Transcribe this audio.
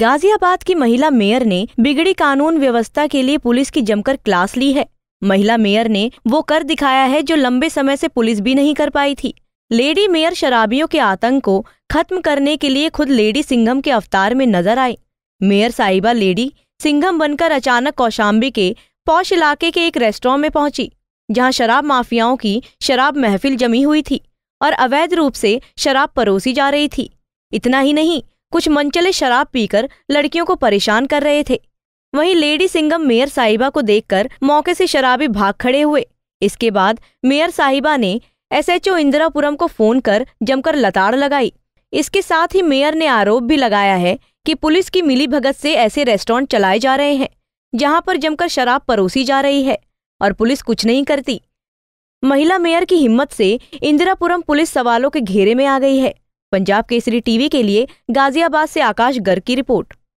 गाजियाबाद की महिला मेयर ने बिगड़ी कानून व्यवस्था के लिए पुलिस की जमकर क्लास ली है महिला मेयर ने वो कर दिखाया है जो लंबे समय से पुलिस भी नहीं कर पाई थी लेडी मेयर शराबियों के आतंक को खत्म करने के लिए खुद लेडी सिंघम के अवतार में नजर आई मेयर साहिबा लेडी सिंघम बनकर अचानक कौशाम्बी के पौश इलाके के एक रेस्टोरेंट में पहुंची जहां शराब माफियाओं की शराब महफिल जमी हुई थी और अवैध रूप से शराब परोसी जा रही थी इतना ही नहीं कुछ मनचले शराब पीकर लड़कियों को परेशान कर रहे थे वहीं लेडी सिंगम मेयर साहिबा को देखकर मौके से शराबी भाग खड़े हुए इसके बाद मेयर साहिबा ने एसएचओ इंदिरापुरम को फोन कर जमकर लताड़ लगाई इसके साथ ही मेयर ने आरोप भी लगाया है कि पुलिस की मिलीभगत से ऐसे रेस्टोरेंट चलाए जा रहे हैं जहां पर जमकर शराब परोसी जा रही है और पुलिस कुछ नहीं करती महिला मेयर की हिम्मत से इंदिरापुरम पुलिस सवालों के घेरे में आ गई है पंजाब केसरी टीवी के लिए गाजियाबाद से आकाश गर्ग की रिपोर्ट